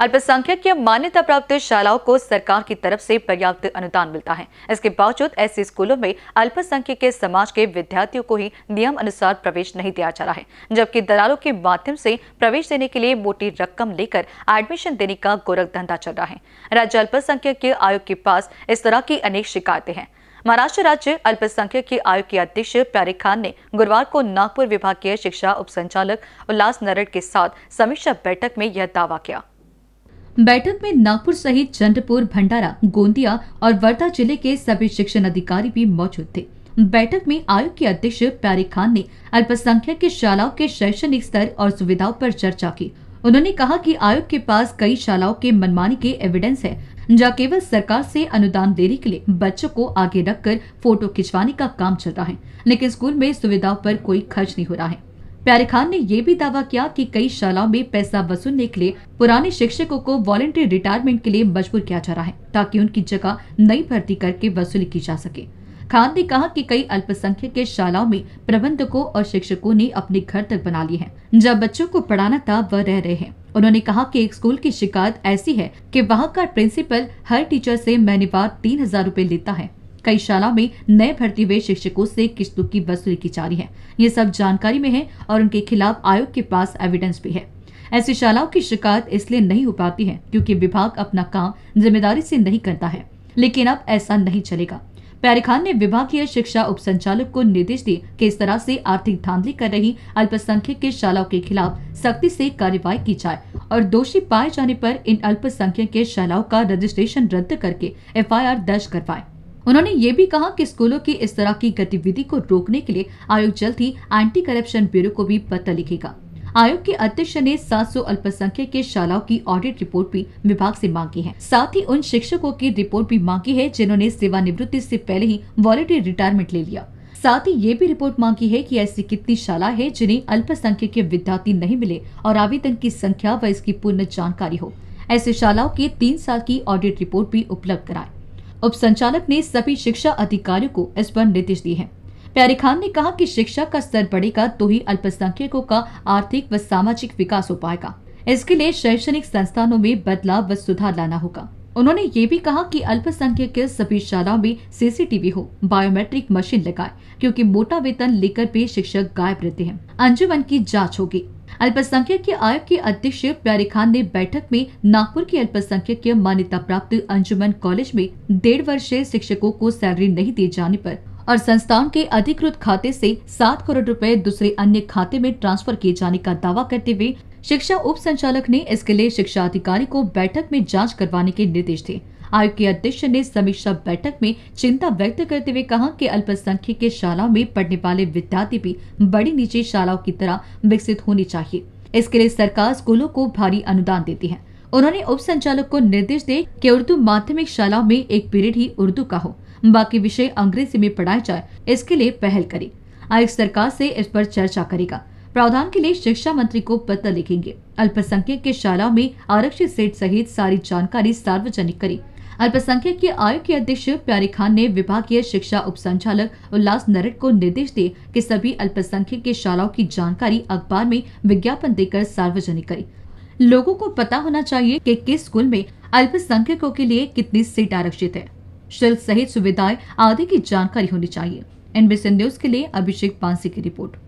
अल्पसंख्यक या मान्यता प्राप्त शालाओं को सरकार की तरफ से पर्याप्त अनुदान मिलता है इसके बावजूद ऐसे स्कूलों में अल्पसंख्यक के समाज के विद्यार्थियों को ही नियम अनुसार प्रवेश नहीं दिया जा रहा है जबकि दलालों के माध्यम से प्रवेश देने के लिए मोटी रकम लेकर एडमिशन देने का गोरख धंधा चल रहा है राज्य अल्पसंख्यक के आयोग के पास इस तरह की अनेक शिकायतें हैं महाराष्ट्र राज्य अल्पसंख्यक के आयोग के अध्यक्ष प्यारिक खान ने गुरुवार को नागपुर विभागीय शिक्षा उपसंचालक उल्लास नरड के साथ समीक्षा बैठक में यह दावा किया बैठक में नागपुर सहित चंद्रपुर भंडारा गोंदिया और वर्धा जिले के सभी शिक्षण अधिकारी भी मौजूद थे बैठक में आयोग के अध्यक्ष प्यारी खान ने अल्पसंख्यक की शालाओं के शैक्षणिक स्तर और सुविधाओं पर चर्चा की उन्होंने कहा कि आयोग के पास कई शालाओं के मनमानी के एविडेंस है जहाँ केवल सरकार से अनुदान देने के लिए बच्चों को आगे रखकर फोटो खिंचवाने का काम चल रहा है लेकिन स्कूल में सुविधाओं पर कोई खर्च नहीं हो रहा है प्यारे खान ने ये भी दावा किया कि कई शालाओं में पैसा वसूलने के लिए पुराने शिक्षकों को वॉलेंट्री रिटायरमेंट के लिए मजबूर किया जा रहा है ताकि उनकी जगह नई भर्ती करके वसूली की जा सके खान ने कहा कि कई अल्पसंख्यक के शालाओं में प्रबंधकों और शिक्षकों ने अपने घर तक बना लिए हैं जब बच्चों को पढ़ाना था वह रह रहे हैं उन्होंने कहा कि एक स्कूल की शिकायत ऐसी है कि वहाँ का प्रिंसिपल हर टीचर से महीने बाद तीन हजार रूपए लेता है कई शाला में नए भर्ती हुए शिक्षकों से किस्तों की वसूली की जा रही है ये सब जानकारी में है और उनके खिलाफ आयोग के पास एविडेंस भी है ऐसी शालाओं की शिकायत इसलिए नहीं हो पाती है क्योंकि विभाग अपना काम जिम्मेदारी से नहीं करता है लेकिन अब ऐसा नहीं चलेगा प्यारे खान ने विभागीय शिक्षा उप संचालक को निर्देश दिए कि इस तरह से आर्थिक धांधली कर रही अल्पसंख्यक के शालाओं के खिलाफ सख्ती से कार्रवाई की जाए और दोषी पाए जाने पर इन अल्पसंख्यक के शालाओं का रजिस्ट्रेशन रद्द करके एफआईआर दर्ज करवाए उन्होंने ये भी कहा कि स्कूलों की इस तरह की गतिविधि को रोकने के लिए आयोग जल्द ही एंटी करप्शन ब्यूरो को भी पत्र लिखेगा आयोग के अध्यक्ष ने 700 अल्पसंख्यक के शालाओं की ऑडिट रिपोर्ट भी विभाग से मांगी है साथ ही उन शिक्षकों की रिपोर्ट भी मांगी है जिन्होंने सेवानिवृत्ति से पहले ही वॉलेंटियर रिटायरमेंट ले लिया साथ ही ये भी रिपोर्ट मांगी है कि ऐसी कितनी शाला है जिन्हें अल्पसंख्यक के विद्यार्थी नहीं मिले और आवेदन की संख्या व इसकी पूर्ण जानकारी हो ऐसे शालाओं की तीन साल की ऑडिट रिपोर्ट भी उपलब्ध कराए उप संचालक ने सभी शिक्षा अधिकारियों को इस पर निर्देश दिए हैं प्यारी खान ने कहा कि शिक्षा का स्तर बढ़ेगा तो ही अल्पसंख्यकों का आर्थिक व सामाजिक विकास हो पाएगा इसके लिए शैक्षणिक संस्थानों में बदलाव व सुधार लाना होगा उन्होंने ये भी कहा कि अल्पसंख्यक के सभी शालाओं में सीसीटीवी हो बायोमेट्रिक मशीन लगाए क्योंकि मोटा वेतन लेकर भी शिक्षक गायब रहते हैं अंजुमन की जांच होगी अल्पसंख्यक के आयोग के अध्यक्ष प्यारे खान ने बैठक में नागपुर के अल्पसंख्यक मान्यता प्राप्त अंजुमन कॉलेज में डेढ़ वर्षीय शिक्षकों को सैलरी नहीं दिए जाने पर और संस्थान के अधिकृत खाते से सात करोड़ रुपए दूसरे अन्य खाते में ट्रांसफर किए जाने का दावा करते हुए शिक्षा उप संचालक ने इसके लिए शिक्षा अधिकारी को बैठक में जांच करवाने के निर्देश दिए आयोग के अध्यक्ष ने समीक्षा बैठक में चिंता व्यक्त करते हुए कहा कि अल्पसंख्यक के शालाओं में पढ़ने वाले विद्यार्थी भी बड़ी निजी शालाओं की तरह विकसित होनी चाहिए इसके लिए सरकार स्कूलों को भारी अनुदान देती है उन्होंने उप संचालक को निर्देश दिए कि उर्दू माध्यमिक शालाओं में एक पीरियड ही उर्दू का हो बाकी विषय अंग्रेजी में पढ़ाए जाए इसके लिए पहल करे आयोग सरकार से इस पर चर्चा करेगा प्रावधान के लिए शिक्षा मंत्री को पत्र लिखेंगे अल्पसंख्यक के शालाओं में आरक्षित सीट सहित सारी जानकारी सार्वजनिक करें अल्पसंख्यक के आयोग के अध्यक्ष प्यारी खान ने विभागीय शिक्षा उप संचालक उल्लास नरट को निर्देश दिए कि सभी अल्पसंख्यक की शालाओं की जानकारी अखबार में विज्ञापन देकर सार्वजनिक करे लोगों को पता होना चाहिए कि किस स्कूल में अल्पसंख्यकों के लिए कितनी सीट आरक्षित है शुल्क सहित सुविधाएं आदि की जानकारी होनी चाहिए एनबीसी न्यूज के लिए अभिषेक पांसी की रिपोर्ट